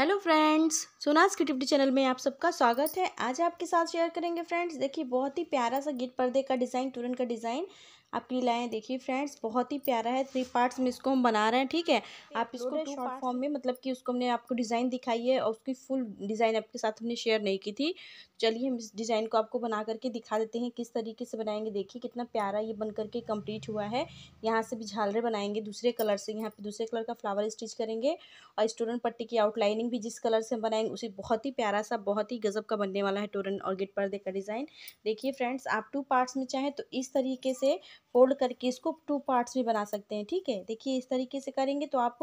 hello friends Sona's creativity channel में आप सबका स्वागत है आज आपके साथ शेयर करेंगे फ्रेंड्स देखिए बहुत ही प्यारा सा गिट पर्दे का डिज़ाइन तुरंत का डिज़ाइन आपकी लाएँ देखिए फ्रेंड्स बहुत ही प्यारा है थ्री पार्ट्स में इसको हम बना रहे हैं ठीक है आप इसको शॉर्ट फॉर्म में मतलब कि उसको हमने आपको डिज़ाइन दिखाई है और उसकी फुल डिज़ाइन आपके साथ हमने शेयर नहीं की थी चलिए हम इस डिज़ाइन को आपको बना करके दिखा देते हैं किस तरीके से बनाएंगे देखिए कितना प्यारा ये बन करके कम्प्लीट हुआ है यहाँ से भी झालरे बनाएंगे दूसरे कलर से यहाँ पर दूसरे कलर का फ्लावर स्टिच करेंगे और स्टूडेंट पट्टी की आउटलाइनिंग भी जिस कलर से हम बनाएंगे उसे बहुत ही प्यारा सा बहुत ही गजब का बनने वाला है टोरन और गेट पर्दे का डिज़ाइन देखिए फ्रेंड्स आप टू पार्ट्स में चाहें तो इस तरीके से फोल्ड करके इसको टू पार्ट्स में बना सकते हैं ठीक है देखिए इस तरीके से करेंगे तो आप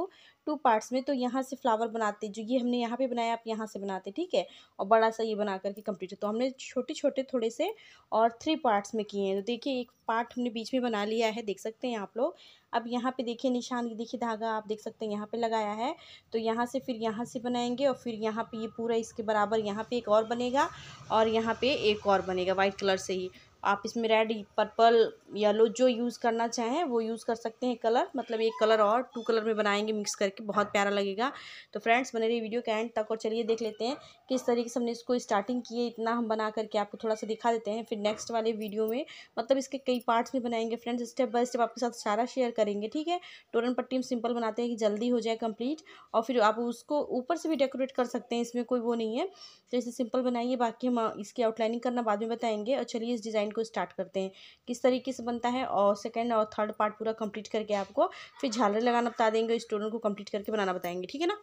टू पार्ट्स में तो यहाँ से फ्लावर बनाते जो ये हमने यहाँ पे बनाया आप यहाँ से बनाते ठीक है और बड़ा सा ये बना करके कंप्लीट तो हमने छोटे छोटे थोड़े से और थ्री पार्ट्स में किए हैं तो देखिए एक पार्ट हमने बीच में बना लिया है देख सकते हैं आप लोग अब यहाँ पे देखिए निशान देखिए धागा आप देख सकते हैं यहाँ पे लगाया है तो यहाँ से फिर यहाँ से बनाएंगे और फिर यहाँ पे ये पूरा इसके बराबर यहाँ पे एक और बनेगा और यहाँ पे एक और बनेगा वाइट कलर से ही आप इसमें रेड पर्पल येलो जो यूज़ करना चाहें वो यूज़ कर सकते हैं कलर मतलब एक कलर और टू कलर में बनाएंगे मिक्स करके बहुत प्यारा लगेगा तो फ्रेंड्स बने रही वीडियो के एंड तक और चलिए देख लेते हैं किस तरीके से हमने इसको स्टार्टिंग की है इतना हम बना करके आपको थोड़ा सा दिखा देते हैं फिर नेक्स्ट वाले वीडियो में मतलब इसके कई पार्ट्स में बनाएंगे फ्रेंड्स स्टेप बाय स्टेप आपके साथ सारा शेयर करेंगे ठीक है टोरन पट्टी हम सिंपल बनाते हैं कि जल्दी हो जाए कंप्लीट और फिर आप उसको ऊपर से भी डेकोरेट कर सकते हैं इसमें कोई वो नहीं है तो इसे सिंपल बनाइए बाकी हम इसकी आउटलाइनिंग करना बाद में बताएंगे और चलिए इस डिज़ाइन को स्टार्ट करते हैं किस तरीके से बनता है और सेकेंड और थर्ड पार्ट पूरा कंप्लीट करके आपको फिर झालर लगाना बता देंगे स्टोरन को कंप्लीट करके बनाना बताएंगे ठीक है ना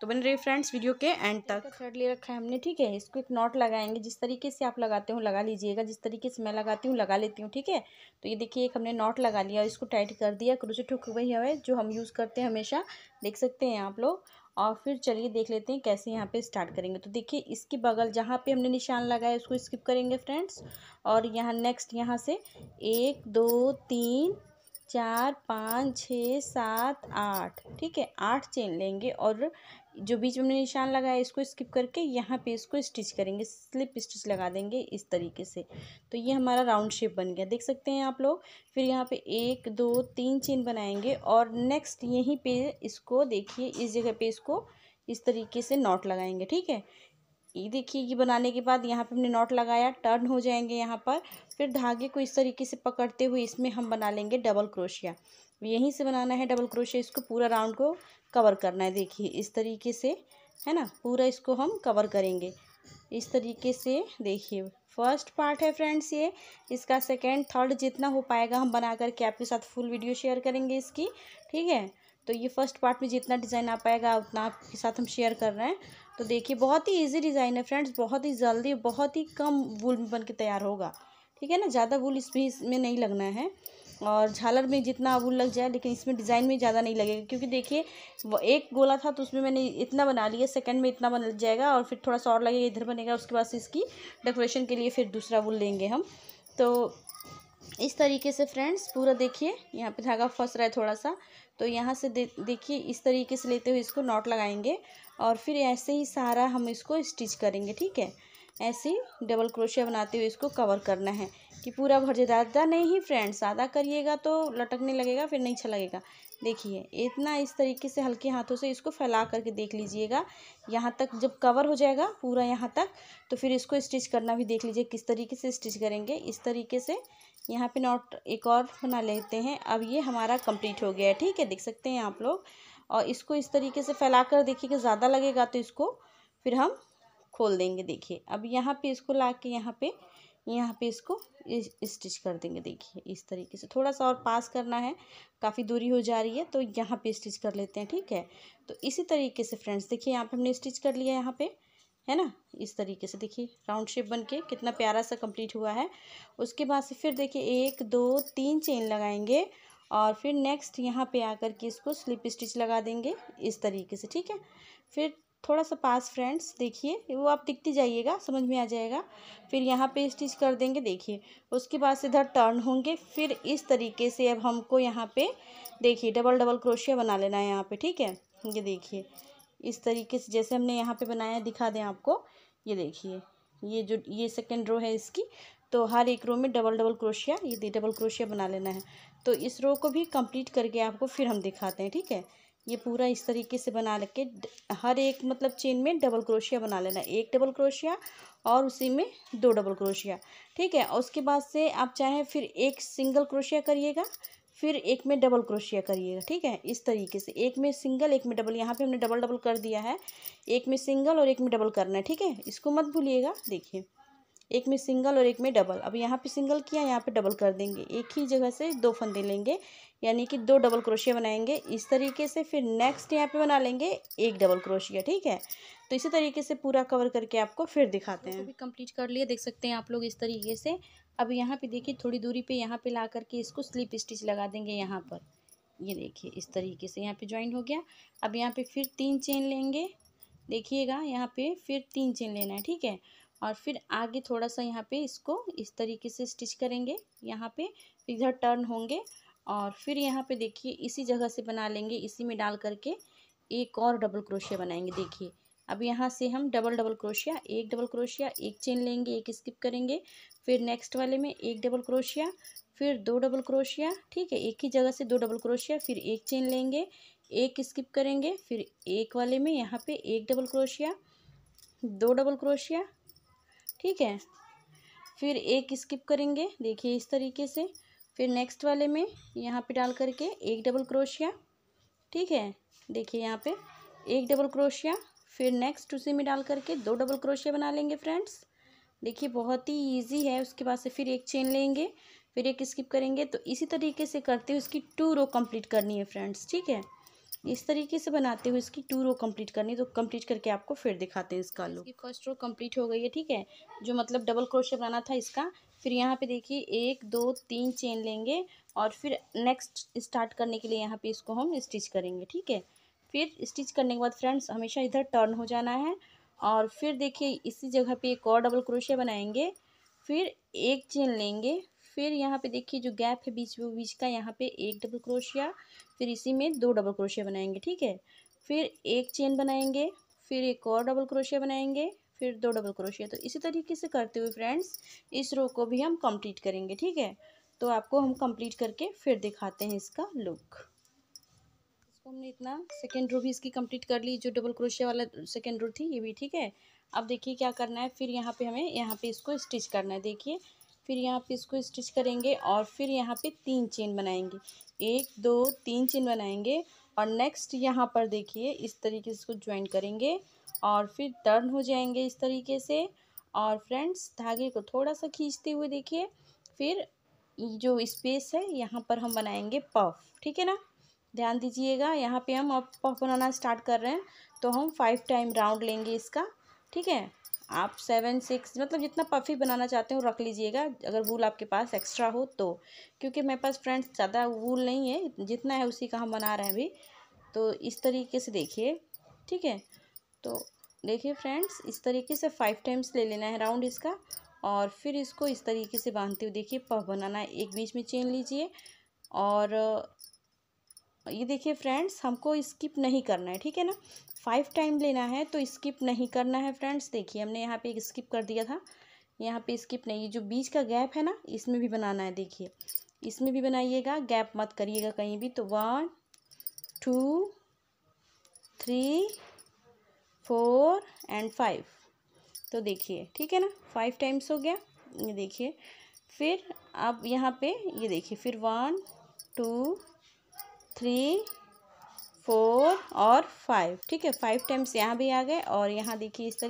तो बने रही फ्रेंड्स वीडियो के एंड तक थर्ड ले रखा है हमने ठीक है इसको एक नॉट लगाएंगे जिस तरीके से आप लगाते हो लगा लीजिएगा जिस तरीके से मैं लगाती हूँ लगा लेती हूँ ठीक है तो ये देखिए एक हमने नॉट लगा लिया इसको टाइट कर दिया क्रोचेट हुक वही है जो हम यूज़ करते हैं हमेशा देख सकते हैं आप लोग और फिर चलिए देख लेते हैं कैसे यहाँ पे स्टार्ट करेंगे तो देखिए इसके बगल जहाँ पे हमने निशान लगाया उसको स्किप करेंगे फ्रेंड्स और यहाँ नेक्स्ट यहाँ से एक दो तीन चार पाँच छः सात आठ ठीक है आठ चेन लेंगे और जो बीच में निशान लगाया इसको स्किप करके यहाँ पे इसको स्टिच करेंगे स्लिप स्टिच लगा देंगे इस तरीके से तो ये हमारा राउंड शेप बन गया देख सकते हैं आप लोग फिर यहाँ पे एक दो तीन चेन बनाएंगे और नेक्स्ट यहीं पे इसको देखिए इस जगह पे इसको इस तरीके से नॉट लगाएंगे ठीक है ये देखिए ये बनाने के बाद यहाँ पे हमने नॉट लगाया टर्न हो जाएंगे यहाँ पर फिर धागे को इस तरीके से पकड़ते हुए इसमें हम बना लेंगे डबल क्रोशिया यहीं से बनाना है डबल क्रोशिया इसको पूरा राउंड को कवर करना है देखिए इस तरीके से है ना पूरा इसको हम कवर करेंगे इस तरीके से देखिए फर्स्ट पार्ट है फ्रेंड्स ये इसका सेकेंड थर्ड जितना हो पाएगा हम बना करके आपके साथ फुल वीडियो शेयर करेंगे इसकी ठीक है तो ये फर्स्ट पार्ट में जितना डिज़ाइन आ पाएगा उतना आपके साथ हम शेयर कर रहे हैं तो देखिए बहुत ही इजी डिज़ाइन है फ्रेंड्स बहुत ही जल्दी बहुत ही कम वूल में बन के तैयार होगा ठीक है ना ज़्यादा वूल इसमें इसमें नहीं लगना है और झालर में जितना वूल लग जाए लेकिन इसमें डिज़ाइन में ज़्यादा नहीं लगेगा क्योंकि देखिए एक गोला था तो उसमें मैंने इतना बना लिया सेकंड में इतना बन जाएगा और फिर थोड़ा सा और लगेगा इधर बनेगा उसके बाद इसकी डेकोरेशन के लिए फिर दूसरा वूल लेंगे हम तो इस तरीके से फ्रेंड्स पूरा देखिए यहाँ पे धागा फंस रहा है थोड़ा सा तो यहाँ से दे देखिए इस तरीके से लेते हुए इसको नॉट लगाएंगे और फिर ऐसे ही सारा हम इसको स्टिच करेंगे ठीक है ऐसे ही डबल क्रोशिया बनाते हुए इसको कवर करना है कि पूरा भर जाए ज़्यादा नहीं फ्रेंड्स आधा करिएगा तो लटकने लगेगा फिर नहीं अच्छा लगेगा देखिए इतना इस तरीके से हल्के हाथों से इसको फैला करके देख लीजिएगा यहाँ तक जब कवर हो जाएगा पूरा यहाँ तक तो फिर इसको स्टिच करना भी देख लीजिए किस तरीके से स्टिच करेंगे इस तरीके से यहाँ पे नॉट एक और बना लेते हैं अब ये हमारा कंप्लीट हो गया है ठीक है देख सकते हैं आप लोग और इसको इस तरीके से फैला कर देखिए कि ज़्यादा लगेगा तो इसको फिर हम खोल देंगे देखिए अब यहाँ पे इसको ला के यहाँ पे यहाँ पे इसको स्टिच कर देंगे देखिए इस तरीके से थोड़ा सा और पास करना है काफ़ी दूरी हो जा रही है तो यहाँ पर स्टिच कर लेते हैं ठीक है तो इसी तरीके से फ्रेंड्स देखिए यहाँ पर हमने स्टिच कर लिया यहाँ पर है ना इस तरीके से देखिए राउंड शेप बन के कितना प्यारा सा कंप्लीट हुआ है उसके बाद से फिर देखिए एक दो तीन चेन लगाएंगे और फिर नेक्स्ट यहाँ पे आकर के इसको स्लिप स्टिच लगा देंगे इस तरीके से ठीक है फिर थोड़ा सा पास फ्रेंड्स देखिए वो आप दिखते जाइएगा समझ में आ जाएगा फिर यहाँ पे स्टिच कर देंगे देखिए उसके बाद इधर टर्न होंगे फिर इस तरीके से अब हमको यहाँ पे देखिए डबल डबल क्रोशिया बना लेना है यहाँ पे ठीक है ये देखिए इस तरीके से जैसे हमने यहाँ पे बनाया है दिखा दें आपको ये देखिए ये जो ये सेकेंड रो है इसकी तो हर एक रो में डबल डबल क्रोशिया ये डबल क्रोशिया बना लेना है तो इस रो को भी कंप्लीट करके आपको फिर हम दिखाते हैं ठीक है ये पूरा इस तरीके से बना के हर एक मतलब चेन में डबल क्रोशिया बना लेना है एक डबल क्रोशिया और उसी में दो डबल क्रोशिया ठीक है और उसके बाद से आप चाहें फिर एक सिंगल क्रोशिया करिएगा फिर एक में डबल क्रोशिया करिएगा ठीक है इस तरीके से एक में सिंगल एक में डबल यहाँ पे हमने डबल डबल कर दिया है एक में सिंगल और एक में डबल करना है ठीक है इसको मत भूलिएगा देखिए एक में सिंगल और एक में डबल अब यहाँ पे सिंगल किया यहाँ पे डबल कर देंगे एक ही जगह से दो फंदे लेंगे यानी कि दो डबल क्रोशिया बनाएंगे इस तरीके से फिर नेक्स्ट यहाँ पे बना लेंगे एक डबल क्रोशिया ठीक है तो इसी तरीके से पूरा कवर करके आपको फिर दिखाते हैं तो कंप्लीट कर लिए देख सकते हैं आप लोग इस तरीके से अब यहाँ पे देखिए थोड़ी दूरी पे यहाँ पे ला करके इसको स्लिप स्टिच लगा देंगे यहाँ पर ये देखिए इस तरीके से यहाँ पे ज्वाइन हो गया अब यहाँ पे फिर तीन चेन लेंगे देखिएगा यहाँ पे फिर तीन चेन लेना है ठीक है और फिर आगे थोड़ा सा यहाँ पे इसको इस तरीके से स्टिच करेंगे यहाँ पे इधर टर्न होंगे और फिर यहाँ पे देखिए इसी जगह से बना लेंगे इसी में डाल करके एक और डबल क्रोशिया बनाएंगे देखिए अब यहाँ से हम डबल डबल क्रोशिया एक डबल क्रोशिया एक चेन लेंगे एक स्किप करेंगे फिर नेक्स्ट वाले में एक डबल क्रोशिया फिर दो डबल क्रोशिया ठीक है एक ही जगह से दो डबल क्रोशिया फिर एक चेन लेंगे एक स्किप करेंगे फिर एक वाले में यहाँ पे एक डबल क्रोशिया दो डबल क्रोशिया ठीक है फिर एक स्किप करेंगे देखिए इस तरीके से फिर नेक्स्ट वाले में यहाँ पे डाल करके एक डबल क्रोशिया ठीक है देखिए यहाँ पे एक डबल क्रोशिया फिर नेक्स्ट उसी में डाल करके दो डबल क्रोशिया बना लेंगे फ्रेंड्स देखिए बहुत ही ईजी है उसके बाद से फिर एक चेन लेंगे फिर एक स्किप करेंगे तो इसी तरीके से करते हुए इसकी टू रो कंप्लीट करनी है फ्रेंड्स ठीक है इस तरीके से बनाते हुए इसकी टू रो कंप्लीट करनी है तो कंप्लीट करके आपको फिर दिखाते हैं इसका लुक फर्स्ट रो कंप्लीट हो गई है ठीक है जो मतलब डबल क्रोशे बनाना था इसका फिर यहाँ पे देखिए एक दो तीन चेन लेंगे और फिर नेक्स्ट स्टार्ट करने के लिए यहाँ पे इसको हम स्टिच करेंगे ठीक है फिर स्टिच करने के बाद फ्रेंड्स हमेशा इधर टर्न हो जाना है और फिर देखिए इसी जगह पे एक और डबल क्रोशिया बनाएंगे फिर एक चेन लेंगे फिर यहाँ पे देखिए जो गैप है बीच बीच का यहाँ पे एक डबल क्रोशिया फिर इसी में दो डबल क्रोशिया बनाएंगे ठीक है फिर एक चेन बनाएंगे फिर एक और डबल क्रोशिया बनाएंगे फिर दो डबल क्रोशिया तो इसी तरीके से करते हुए फ्रेंड्स इस रो को भी हम कंप्लीट करेंगे ठीक है तो आपको हम कंप्लीट करके फिर दिखाते हैं इसका लुक तो हमने इतना सेकेंड रो भी इसकी कंप्लीट कर ली जो डबल क्रोशिया वाला सेकेंड रो थी ये भी ठीक है अब देखिए क्या करना है फिर यहाँ पे हमें यहाँ पे इसको स्टिच करना है देखिए फिर यहाँ पे इसको स्टिच करेंगे और फिर यहाँ पे तीन चेन बनाएंगे एक दो तीन चेन बनाएंगे और नेक्स्ट यहाँ पर देखिए इस तरीके से इसको ज्वाइन करेंगे और फिर टर्न हो जाएंगे इस तरीके से और फ्रेंड्स धागे को थोड़ा सा खींचते हुए देखिए फिर जो स्पेस है यहाँ पर हम बनाएंगे पफ ठीक है ना ध्यान दीजिएगा यहाँ पे हम अब पफ बनाना स्टार्ट कर रहे हैं तो हम फाइव टाइम राउंड लेंगे इसका ठीक है आप सेवन सिक्स मतलब जितना पफी बनाना चाहते हो रख लीजिएगा अगर वूल आपके पास एक्स्ट्रा हो तो क्योंकि मेरे पास फ्रेंड्स ज़्यादा वूल नहीं है जितना है उसी का हम बना रहे हैं अभी तो इस तरीके से देखिए ठीक है तो देखिए फ्रेंड्स इस तरीके से फाइव टाइम्स ले लेना है राउंड इसका और फिर इसको इस तरीके से बांधते हुए देखिए पफ बनाना है एक बीच में चेन लीजिए और ये देखिए फ्रेंड्स हमको स्किप नहीं करना है ठीक है ना फाइव टाइम लेना है तो स्किप नहीं करना है फ्रेंड्स देखिए हमने यहाँ पे स्किप कर दिया था यहाँ पे स्किप नहीं ये जो बीच का गैप है ना इसमें भी बनाना है देखिए इसमें भी बनाइएगा गैप मत करिएगा कहीं भी तो one two three four and five तो देखिए ठीक है ना फाइव टाइम्स हो गया ये देखिए फिर आप यहाँ पे ये देखिए फिर वन टू थ्री फोर और फाइव ठीक है फाइव टाइम्स यहाँ भी आ गए और यहाँ देखिए इस तरीके